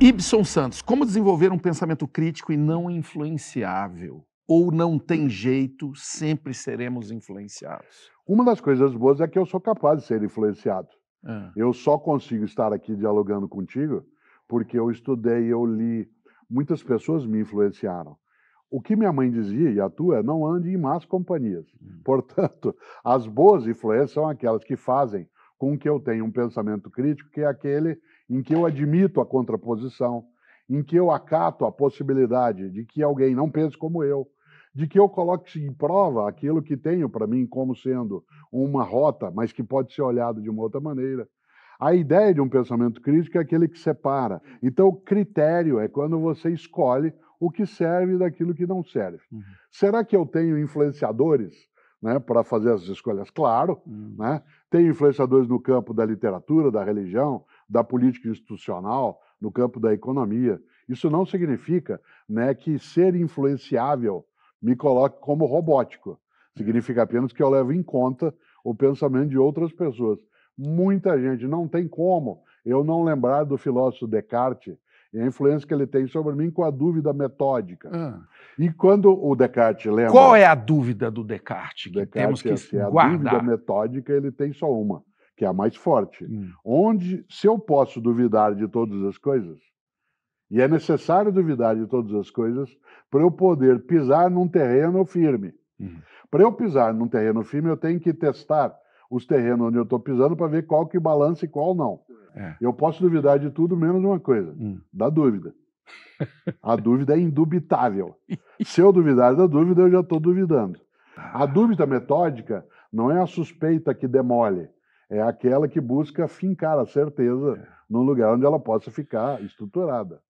Ibson Santos, como desenvolver um pensamento crítico e não influenciável? Ou não tem jeito, sempre seremos influenciados? Uma das coisas boas é que eu sou capaz de ser influenciado. É. Eu só consigo estar aqui dialogando contigo porque eu estudei, eu li. Muitas pessoas me influenciaram. O que minha mãe dizia, e a tua, é não ande em más companhias. Hum. Portanto, as boas influências são aquelas que fazem com que eu tenha um pensamento crítico, que é aquele em que eu admito a contraposição, em que eu acato a possibilidade de que alguém não pense como eu, de que eu coloque em prova aquilo que tenho para mim como sendo uma rota, mas que pode ser olhado de uma outra maneira. A ideia de um pensamento crítico é aquele que separa. Então, o critério é quando você escolhe o que serve daquilo que não serve. Uhum. Será que eu tenho influenciadores né, para fazer as escolhas? Claro. Uhum. Né? Tenho influenciadores no campo da literatura, da religião, da política institucional no campo da economia. Isso não significa né, que ser influenciável me coloque como robótico. É. Significa apenas que eu levo em conta o pensamento de outras pessoas. Muita gente não tem como eu não lembrar do filósofo Descartes e a influência que ele tem sobre mim com a dúvida metódica. Ah. E quando o Descartes lembra. Qual é a dúvida do Descartes? Que Descartes temos que é, é guardar. A dúvida metódica ele tem só uma que é a mais forte. Hum. Onde, se eu posso duvidar de todas as coisas, e é necessário duvidar de todas as coisas para eu poder pisar num terreno firme. Hum. Para eu pisar num terreno firme, eu tenho que testar os terrenos onde eu estou pisando para ver qual que balança e qual não. É. Eu posso duvidar de tudo menos uma coisa, hum. da dúvida. A dúvida é indubitável. Se eu duvidar da dúvida, eu já estou duvidando. Ah. A dúvida metódica não é a suspeita que demole, é aquela que busca fincar a certeza num lugar onde ela possa ficar estruturada.